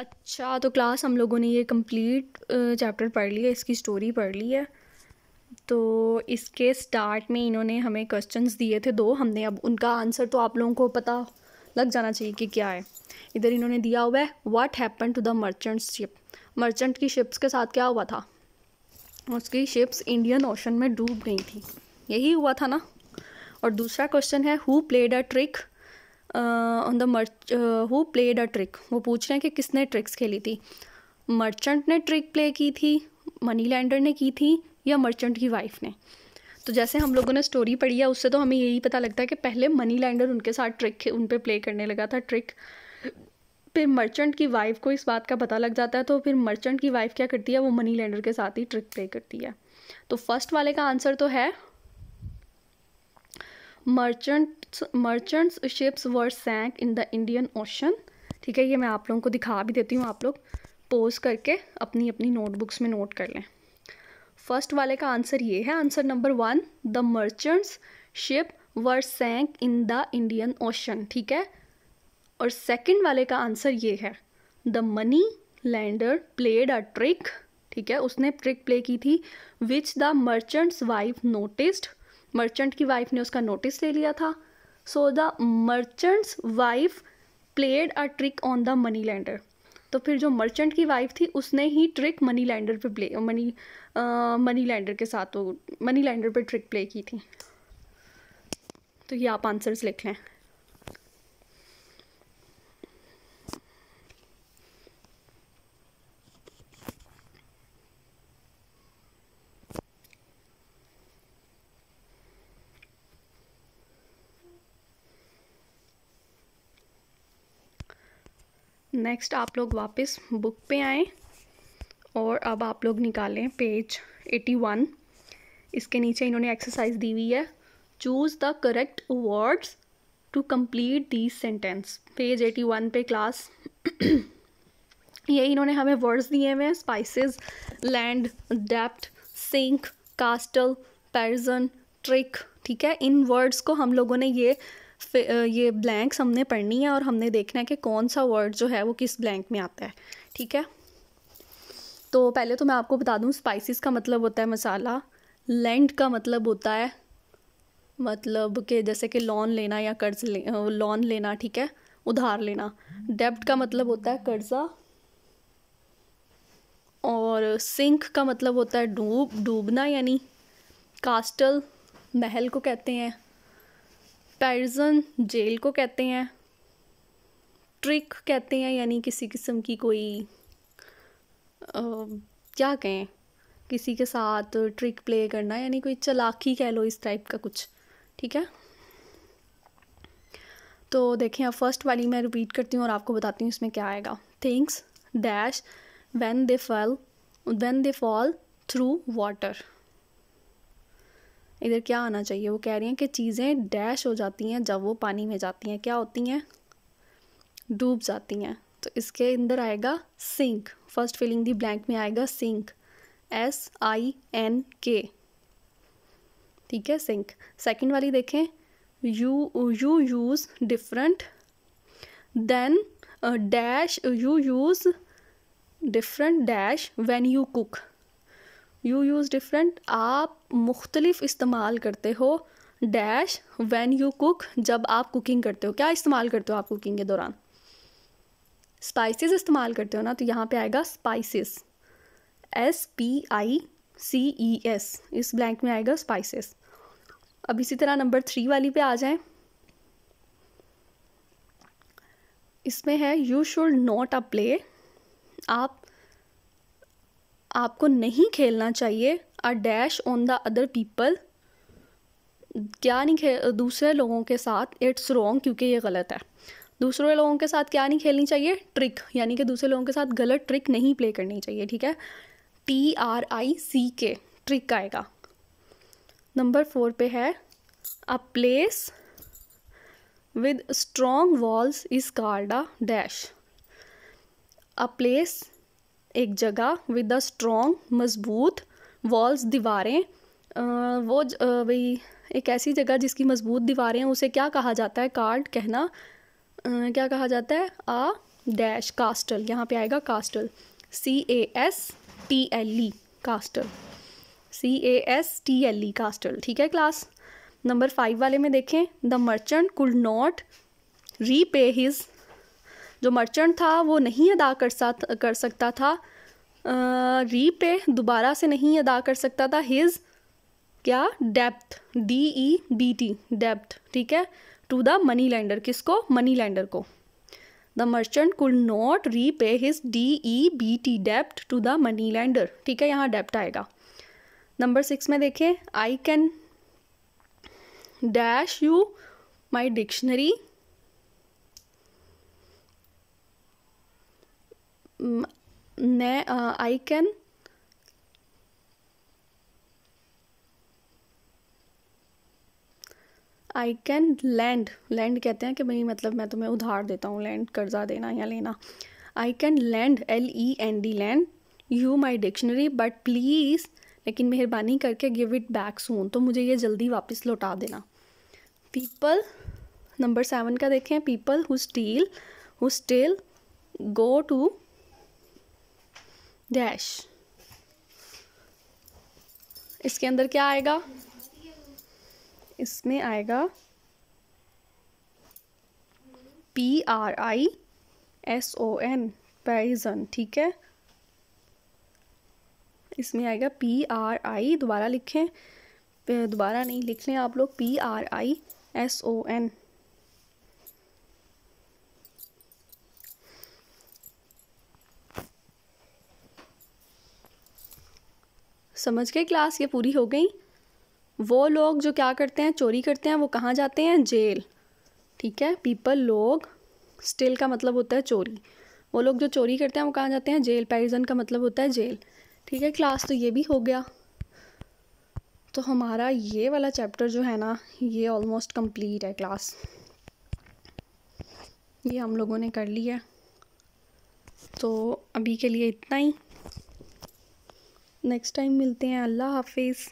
अच्छा तो क्लास हम लोगों ने ये कंप्लीट चैप्टर पढ़ लिया इसकी स्टोरी पढ़ ली है तो इसके स्टार्ट में इन्होंने हमें क्वेश्चंस दिए थे दो हमने अब उनका आंसर तो आप लोगों को पता लग जाना चाहिए कि क्या है इधर इन्होंने दिया हुआ है what happen to the merchant ship merchant की शिप्स के साथ क्या हुआ था उसकी शिप्स इंडियन ओशन में डूब गई थी यही हुआ था ना और दूसरा क्वेश्चन है who played a trick on the merch who played a trick वो पूछ रहे हैं कि किसने ट्रिक्स खेली थी मर्चेंट ने ट्रिक प्ले की थी मनी लैंडर ने की थी या मर्चेंट की वाइफ ने तो जैसे हम लोगों ने स्टोरी पढ़ी है उससे तो हमें यही पता लगता है कि पहले मनी लैंडर उनके साथ ट्रिक उन पर प्ले करने लगा था ट्रिक फिर मर्चेंट की वाइफ को इस बात का पता लग जाता है तो फिर मर्चेंट की वाइफ क्या करती है वो मनी लैंडर के साथ ही ट्रिक प्ले करती है तो फर्स्ट वाले का आंसर तो है merchants merchants ships were sank in the Indian ocean ठीक है ये मैं आप लोगों को दिखा भी देती हूँ आप लोग पोज करके अपनी अपनी नोटबुक्स में नोट कर लें फर्स्ट वाले का आंसर ये है answer number one the merchants ship were sank in the Indian ocean ठीक है और सेकंड वाले का आंसर ये है the money lender played a trick ठीक है उसने ट्रिक प्ले की थी which the merchant's wife noticed merchant की वाइफ ने उसका नोटिस ले लिया था so the merchant's wife played a trick on the money lender तो फिर जो मर्चेंट की वाइफ थी उसने ही ट्रिक मनी लैंडर पे प्ले मनी मनी लैंडर के साथ वो मनी लैंडर पे ट्रिक प्ले की थी तो ये आप आंसर्स लिख लें नेक्स्ट आप लोग वापस बुक पे आएँ और अब आप लोग निकालें पेज 81 इसके नीचे इन्होंने एक्सरसाइज दी हुई है choose the correct words to complete these sentence page 81 पे क्लास ये इन्होंने हमें वर्ड्स दिए हुए हैं स्पाइसेस लैंड डेप्ट सिंक कास्टल पैरजन ट्रिक ठीक है इन वर्ड्स को हम लोगों ने ये ये ब्लैंक्स हमने पढ़नी है और हमने देखना है कि कौन सा वर्ड जो है वो किस ब्लैंक में आता है ठीक है तो पहले तो मैं आपको बता दूँ स्पाइसिस का मतलब होता है मसाला लैंड का मतलब होता है मतलब कि जैसे कि लोन लेना या कर्ज ले लोन लेना ठीक है उधार लेना डेब्ट का मतलब होता है कर्जा और सिंक का मतलब होता है डूब डूबना यानी कास्टल महल को कहते हैं कंपैरिजन जेल को कहते हैं ट्रिक कहते हैं यानी किसी किस्म की कोई आ, क्या कहें किसी के साथ ट्रिक प्ले करना यानी कोई चलाकी कह लो इस टाइप का कुछ ठीक है तो देखें आप फर्स्ट वाली मैं रिपीट करती हूँ और आपको बताती हूँ इसमें क्या आएगा things dash when they fall when they fall through water इधर क्या आना चाहिए वो कह रही हैं कि चीज़ें डैश हो जाती हैं जब वो पानी में जाती हैं क्या होती हैं डूब जाती हैं तो इसके अंदर आएगा sink first filling the blank में आएगा सिंक एस आई एन के ठीक है सिंक सेकंड वाली देखें you you use different then dash you use different dash when you cook you use different आप मुख्तलिफ इस्तेमाल करते हो डैश वैन यू कुक जब आप कुकिंग करते हो क्या इस्तेमाल करते हो आप कुकिंग के दौरान स्पाइसेस इस्तेमाल करते हो ना तो यहाँ पे आएगा spices S P I C E S इस ब्लैंक में आएगा स्पाइसेस अब इसी तरह नंबर थ्री वाली पे आ जाए इसमें है you should not a play आप आपको नहीं खेलना चाहिए a dash on the other people क्या नहीं खेल दूसरे लोगों के साथ इट्स रॉन्ग क्योंकि ये गलत है दूसरे लोगों के साथ क्या नहीं खेलनी चाहिए ट्रिक यानी कि दूसरे लोगों के साथ गलत ट्रिक नहीं प्ले करनी चाहिए ठीक है टी आर आई सी के ट्रिक आएगा नंबर फोर पे है a place with strong walls is called a dash a place एक जगह विद अ स्ट्रॉन्ग मजबूत वॉल्स दीवारें वो भाई एक ऐसी जगह जिसकी मजबूत दीवारें हैं उसे क्या कहा जाता है कार्ड कहना आ, क्या कहा जाता है आ डैश कास्टल यहाँ पे आएगा castle C A S T L E castle C A S T L E castle ठीक है क्लास नंबर फाइव वाले में देखें the merchant could not repay his जो मर्चेंट था वो नहीं अदा कर सा कर सकता था री पे दोबारा से नहीं अदा कर सकता था हिज क्या depth D E B T depth ठीक है टू द मनी लैंडर किसको मनी लैंडर को the merchant could not repay his D E B T डेप्ट टू द मनी लैंडर ठीक है यहाँ डेप्ट आएगा नंबर सिक्स में देखें I can dash you my dictionary मैं I can I can lend lend कहते हैं कि भाई मतलब मैं तुम्हें उधार देता हूँ लैंड कर्जा देना या लेना I can lend L E N D lend you my dictionary but please लेकिन मेहरबानी करके गिव इट बैक सून तो मुझे ये जल्दी वापस लौटा देना पीपल नंबर सेवन का देखें people who steal who still go to dash इसके अंदर क्या आएगा इसमें आएगा P R I S O N prison ठीक है इसमें आएगा पी आर आई दोबारा लिखें दोबारा नहीं लिख लें आप लोग P R I S O N समझ गए क्लास ये पूरी हो गई वो लोग जो क्या करते हैं चोरी करते हैं वो कहाँ जाते हैं जेल ठीक है पीपल लोग स्टिल का मतलब होता है चोरी वो लोग जो चोरी करते हैं वो कहाँ जाते हैं जेल पैरिजन का मतलब होता है जेल ठीक है क्लास तो ये भी हो गया तो हमारा ये वाला चैप्टर जो है ना ये ऑलमोस्ट कंप्लीट है क्लास ये हम लोगों ने कर लिया तो अभी के लिए इतना ही नेक्स्ट टाइम मिलते हैं अल्लाह हाफिज़